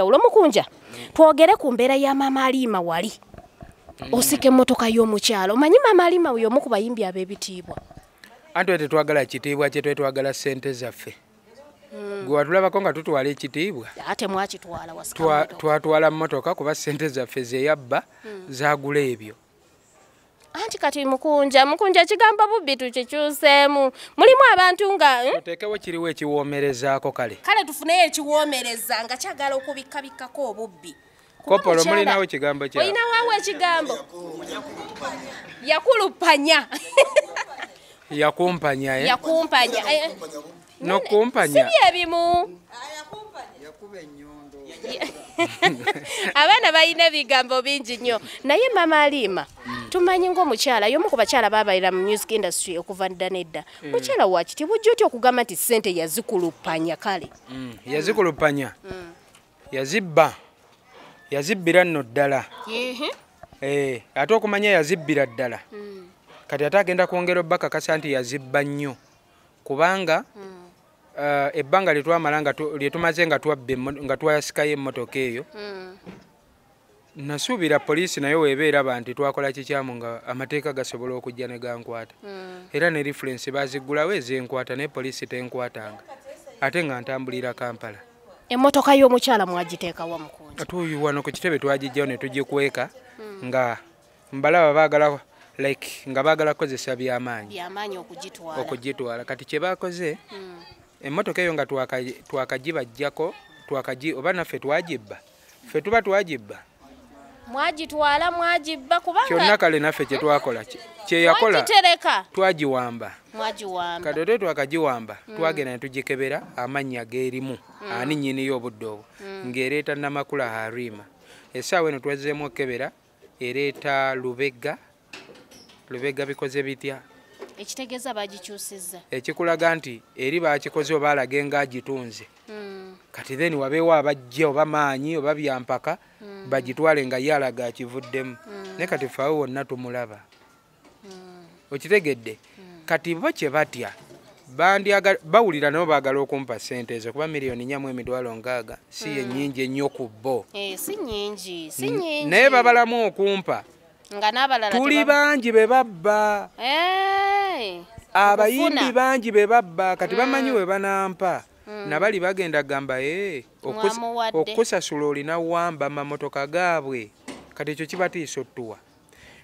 olwomukunja twogere ku mbeera ya maama alima wali osika emmotoka y'omukyalo omanyi maama alima oyo omu ku bayimbi ab'ebitiibwa anti tetwagala kitiibwa kye twe twagala sente zaffe hmm. gwe watulabako nga tutwala ekitiibwa temwakitwala twatwala mmotoka kuba sente zaffe zeyabba hmm. zagula ebyo anti kati mukunja mukunja kigamba bubi tukikyuseemu mulimu abantu nga otekewo hmm? kiriwo ekiwomerezaako kale kale tufuneyo ekiwomereza nga kyagala okubikkabikkako obubbi kopolo mulinawo ekigambo kya olinawaawo ekigambo yakulupanya yakumpanya yakumpanya nokumpanya eh? eh? si ebimu abaana balina ebigambo bingi nnyo naye mama alima mm. tumanyi nga omukyala yomu ku bakyala babaira mu music industry okuva dda nedda mukyala mm. waki tibujja otya okugamba nti sente yazikulupanya kale mm. yazikulupanya mm. yazibba yazibbira nno ddala e, ate okumanya yazibbira ddala mm. kati ate agenda kwongera obakakasa nti yazibba nnyo kubanga mm. uh, ebbanga lyetwamala lyetumaze nga twabba nga twasikayo emmotoka eyo mm. nasuubira poliisi naye weeba eraba nti twakola kikyamu nga amateeka gasobola okujja ne gankwata hmm. era ne refulensi baziggulawo ezenkwata naye poliisi tenkwatanga ate nga ntambulira kampala emmotoka y'omukyala mwagiteekawa mukunji tuyuwano ku kitebe twagijjawo ne tugikweka hmm. nga mbalaba baagala like nga baagala kukozesa byamaanyi okugitwala kati kyebakoze hmm. emmotoka eyo nga twakagibajjako twakagi oba naffe twagibba ffe tuba twagibba mwagitwala mwagibba kubanga kyonna kale naffe kyetwakola kyeyakola twagiwamba katote twakagiwamba mm. twagenda netugikebera amannya geerimu mm. ani nyini y'obudde obwo mm. ng'ereeta namakula harima essaawa eno twazzeemu okebera ereeta lubega lubega bikoze bitya ekitegeeza bagikyusizza ekikulaga nti eri bakikoze oba alage nga agitunze hmm. kati then wabeewo abajja oba maanyi oba byampaka hmm. bagitwale nga ye alaga akivuddemu hmm. naye kati faawe wonna tumulaba okitegedde kati bo kye batya bawulira nabo baagala okumpa sente ezo kuba miliyoni nyamu emitwalo nkaaga si ye nyingi ennyo ku bo eh, naye babalamu okumpa tuli bangi be babba eh. abayimbi bangi be babba kati mm. bamanyi we banampa mm. nabali bagenda gamba eh, e okusasula olina wamba mamotoka gaabwe kati ekyo kibatiisottuwa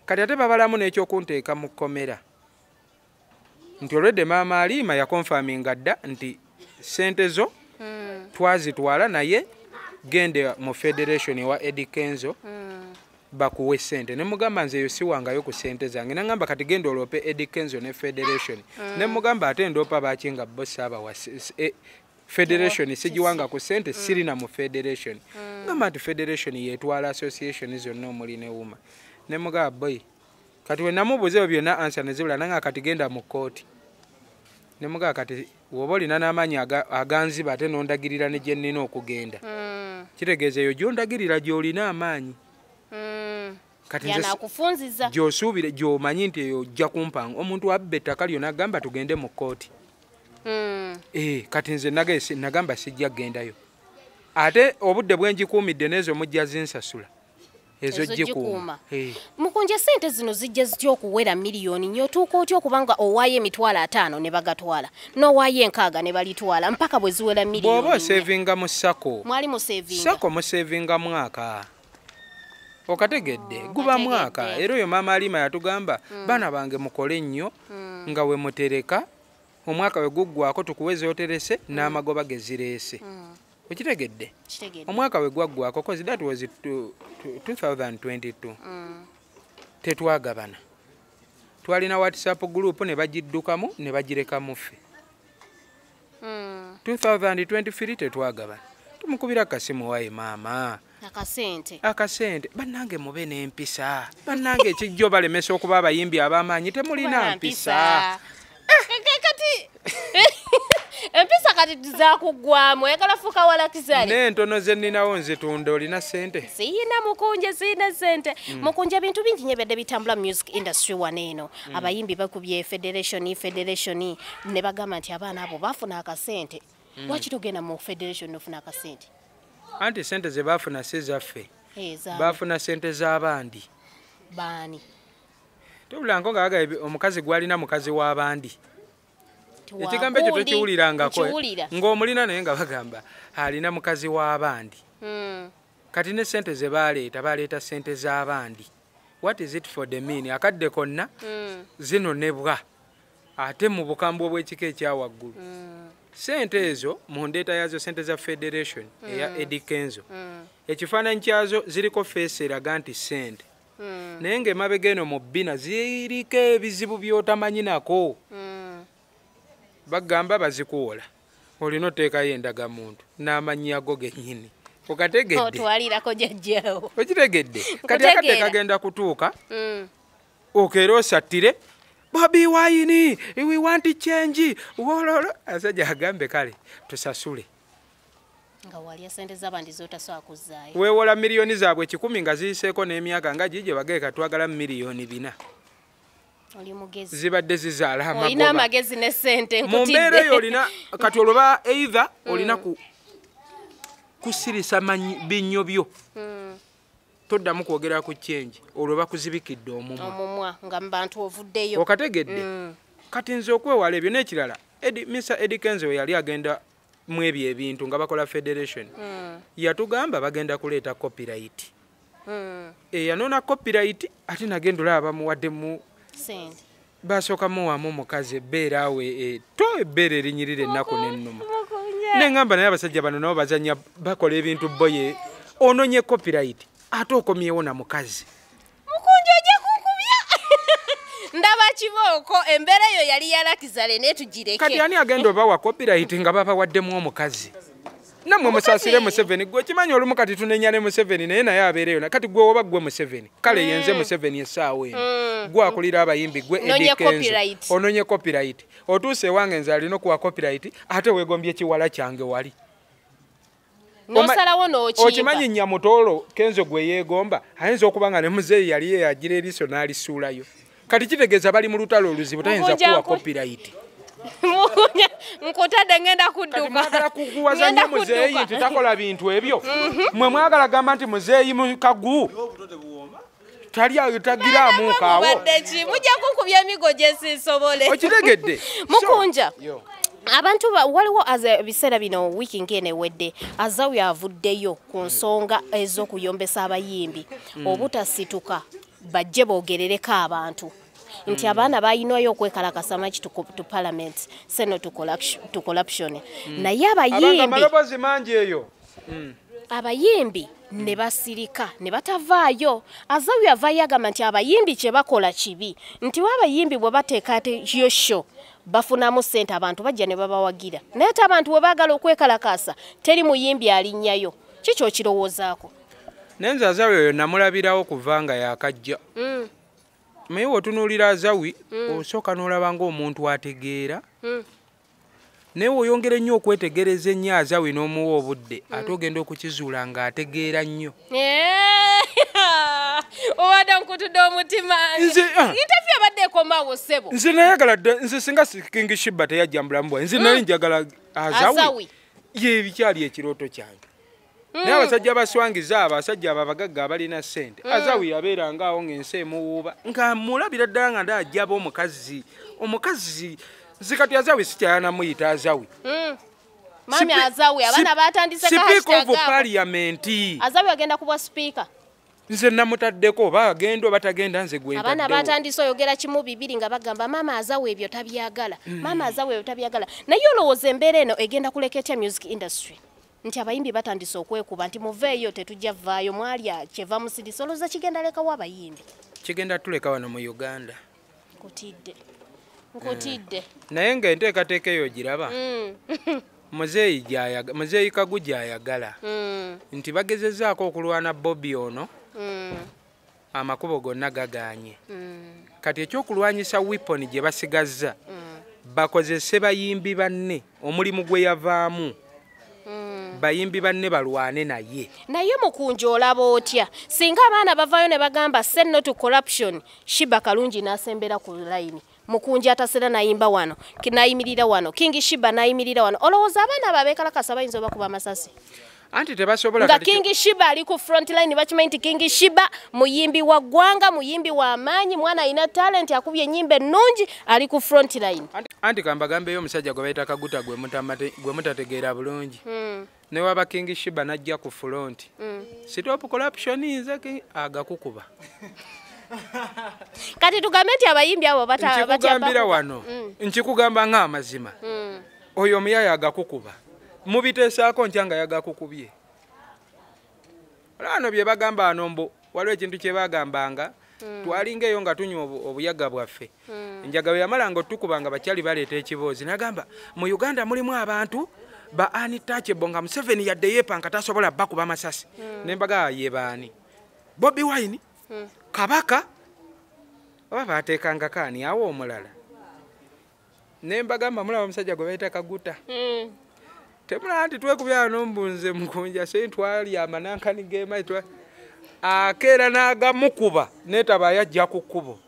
kati ate babalamu n'ekyokunteeka mu kkomera nti olwedde maama aliima yakonfaminga dda nti sente zo mm. twazitwala naye gende mu federation ewa edikenzo bakuwe sente ne mugamba nze yo siwangayo ku sente zange nangamba kati genda olope edikenzo ne federation mm. ne mugamba ate ndopa bakinga bosi aba wa e, federation yeah, sijiwanga ku sente mm. sirina mu federation mm. ngamba ati federation yetwala association zonna omuline wuma ne mugamba boy kati we namubuzeyo byonna ansa nezibula nanga kati genda mu kooti ne mugamba kati woba olina n'amaanyi aganziba ate n'ondagirira ne gye nnina okugenda mm. kitegeeza eyo gy'ondagirira gy'olina amaanyi yanakufunziza gyosuubire gyomanyi nti eyo ojja kumpanga omuntu wabba ettaka lyo nagamba tugende mu kkooti hmm. eh, kati nze nagamba sijja kgendayo ate obudde bwenjikuumidde n'ezo mujja zinsasula ezo gikuuma eh. mukunja sente zino zijja zitya okuwera miliyoni nyo otuuka otya okubanga owaayo emitwalo ataano ne bagatwala n'owaayo enkaaga ne balitwala mpaka bwe ziwera miliyoni bwoba oseevinga mu sako mwali musevinga sako musevinga mwaka okategedde mm, guba mwaka era oyo maama alima yatugamba mm. baana bange mukole nnyo mm. nga we mutereka omwaka we guggwako tukuweza oterese n'amagoba ge zireese okitegedde omwaka we gwaggwako kozidat was 2022 tetwagabana twalina whatsapp group ne bagiddukamu ne bagirekamu ffe 2023 tetwagabana tumukubira kasimu waye maama akasente akasente bannange mube n'empisa bannange ekijjo balemesa okuba abayimbi abaamaanyi temulina mpisa eh, eh, eh, kati empisa kati zakugwamu oyagala fuuka walakizali nentono ze nninawo nzitunda olina sente siina mukunje siina sente mm. mukunje ebintu bingi nyebadde bitambula music industry wano eno mm. abayimbi bakubye federation federation ne bagamba nti abaana abo bafuna akasente mm. lwaki togenda mu federation nofuna akasente anti sente zebafuna si zaffe bafuna sente z'abandi bani tuwulanko ngaaga omukazi gwalina mukazi w'abandi ekigambo ekyo tokiwulirangako ng'omulina naye nga bagamba alina mukazi w'abandi hmm. kati ne sente zebaleeta baleeta sente z'abandi what is it for the mean akadde konna hmm. zinonebwa ate mu bukambwe bw'ekika ekya waggulu mm. sente ezo mu ndeeta yazo sente za federation eya mm. edikenzo mm. ekifaananyi kyazo ziriko feesi eraga nti sente naye nga emabega eno mu bbina ziriko ebizibu by'otamanyi nako bagamba bazikuwola olina oteekayo endagamuntu n'amanyiago gennyini okategeddeokitegedde kati akadde kagenda kutuuka okeera osattire bobi wayini we want change wololo asajja agambe kale tusasule weewola miliyoni zaabwe kikumi nga ziyiseeko n'emyaka nga gigye bageeka twagala miliyoni bina zibadde zizaala mu mbeera eyo olina kati olwoba eitha olina kusirisa binyo byo mm. toddamu kwogera ku kyenji olwo bakuzibikidde omumwaokategedde mm. kati nze okwewala ebyo n'ekirala mr edi kenze we yali agenda mu ebyo ebintu nga bakola federation mm. yatugamba bagenda kuleeta copyright mm. eyanoona copyright ate nagenda olaba bamuwadde mu basooka muwamu omukazi ebeeraawe e, to ebeera erinyirira ennaku nennuma neŋamba naye abasajja bano nabo bazanya bakola ebintu boye ononye copyright ate okomyewo na mukazi mukunji oja kukubya ndaba kibooko embeera eyo yali yalakizale naye tugireke kati ani agenda oba wakopirayiti nga babawaddemu omukazi nammwe musaasire museveni gwe kimanyi olumu kati tunenya ne museveni naye naye abeereyo kati gwe oba gwe museveni kale mm. yenze museveni esaawa eno mm. gwe akulira abayimbi gwe ebikenzo onoonye copirayiti otuuse ewange nze alina okuwa copirayiti ate weegombye ekiwala kyange wali nosalawo nokiyiba okimanyi nyamutoolo kenzo gwe yeegomba ayinza okuba nga ne muzeeyi yali yeyagira eriiso n'alisuulayo kati kitegeeza bali mu lutalo oluzibu tayinza kuwa kopirayiti nkutadde ŋŋenda kuddukakuguwazanya muzeeyi titakola bintu ebyo mmwe mhm. mwagala gamba nti muzeeyi mukagu talitagira amuukaawo mujja kukubya emigo gyesisobole okitegedde mukunja abantu waliwo ebiseera bino wiiki nkene wedde azawi avuddeyo ku nsonga ez'okuyombesa abayimbi mm. obutasituka bajje boogerereko abantu nti mm. abaana balinayo okwekalakasa maki to parliament seno to corruption mm. naye abayimbiamalobozi mangi eyo abayimbi ne basirika ne batavaayo azawi avaayo agamba nti abayimbi kye bakola kibi nti wa abayimbi bwe bateekatyo sho bafunamu ssente abantu bajja ne babawagira naye te abantu bwe baagala okwekalakaasa teri muyimbi alinnyayo kikyo okirowoozaako naye nze azawi oyo namulabirawo kuva nga yakajja mm. naye wotunuulira azawi mm. osooka n'olaba ngaomuntu ategeera mm. naye woyongera ennyo okwetegereza ennyo azawi n'omuwa obudde ate ogenda okukizuula ng'ategeera nnyo eh! obadde nkutudde omutima nze ah! tabaddeko maawo ssebo nze nayagala dde nze singa sikingi shiba teyajja mbulamubwa nze hmm. nali njagala azawi yebikyali ekirooto kyange hmm. naye abasajja abaswangiza abo asajja abo abagagga abalina ssente hmm. azawi abeerangaawo ng'ensi emuwuuba nga mulabira ddala nga ndaajjaba omukazi omukazi zikati azawi sikyayanamuyita azawi sipiika of paliamenti azawi agenda kubwa sipiika nze namutaddeko oba agenda oba tagenda nze gweabaana batandise oyogera kimu bibiri nga bagamba maama azawe ebyo tabyagala hmm. maama azawe ebyo tabyagala naye olowooza embeera eno egenda kuleka etya music industry nti abayimbi batandise okwekuba nti muveeyo tetujja vaayo mwali kyeva musindise olowooza kigenda lekawo abayimbi kigenda tuleka wano mu uganda nkutidde nkutidde hmm. naye nga enteekateeka eyo giraba hmm. muzeeyi kagu gyayagala nti bagezezaako okulwana bobi ono Hmm. amakubo gonna gaganye hmm. kati ekyokulwanyisa wiponi gye basigazza hmm. bakozese bayimbi banne omulimu gwe yavaamu bayimbi banne balwane naye naye mukunji olaba otya singa abaana bavaayo ne bagamba senot corruption shiba kalungi n'asembera ku layini mukunji atasera nayimba wano nayimirira wano king shiba nayimirira wano olowooza abaana babekalakasa bayinza obakuba amasasi anti tebasobola nga king shiba ali ku frontline bakimanyi nti king shiba muyimbi wa ggwanga muyimbi wa amaanyi mwana alina talenti akubye ennyimba ennungi ali ku frontline anti kambagambeyo omusajja gwe bayita kaguta gwe mutategeera bulungi hmm. newaba king shiba najja ku fronti hmm. sitop corruption nze agakukuba kati tugambe nti abayimbi abo batambira wano hmm. nkikugamba ngaamazima oyo omuyaya agakukuba mubiteesaako ntya nga yagakukubye olaano bye bagamba ano mbu waliwo ekintu kye bagambanga hmm. twalingaeyo nga tunywa obuyaga bwaffe hmm. njaga bwe yamalanga otukuba nga bakyali baleeta ekiboozi nagamba mu uganda mulimu abantu ba anitachebo nga museveni yadde yepanka tasobola bakuba amasasi hmm. nembaga yebaani bobi wine kabaka oba bateekanga kaani awo omulala nembagamba mulaba omusajja gwe baita kaguta temulaba nti twekubyala nombunze mukunja sentwali amanankani gema akeera nagamukuba netaba yajja ku kkubo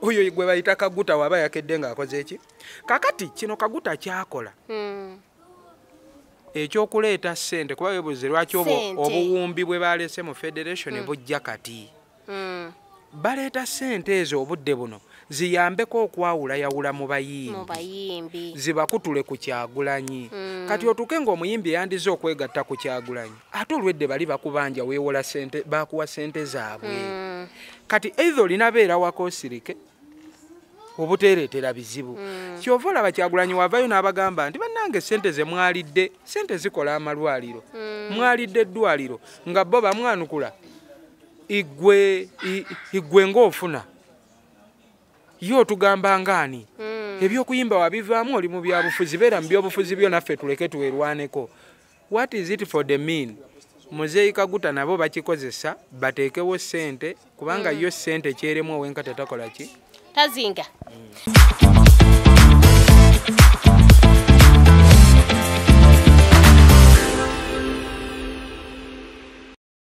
oyo gwe bayita kaguta waba yakedde ngaakoze ki kakati kino kaguta kyakola hmm. ekyokuleeta sente kuba webuze lwaki obuwumbi bwe balese mu federation hmm. bujja kati hmm. baleeta sente ezo obudde buno ziyambeko okwawula yawula mu bayimbi zibakutule ku kyagulanyi mm. kati otuke ng'omuyimbi yandize okwegatta ku kyagulanyi ate olwedde bali bakubanja weewola sente bakuwa sente zaabwe mm. kati eitho olinabeera wakosirike obuteretera bizibu mm. kyova olaba kyagulanyi wavayo n'abagamba nti bannange sente zemwalidde sente zikola amalwaliro mm. mwalidde eddwaliro nga bo bamwanukula igwe igwe ngaofuna ye otugamba ngaani hmm. ebyokuyimba wabivaamu oli mu byabufuzi beera mu byobufuzi byo naffe tuleke twerwaneko what is it for the mean muzeeyi kaguta nabo bakikozesa bateekewo sente kubanga hmm. yo sente kyeremu owenka tetakola ki tazinga mm.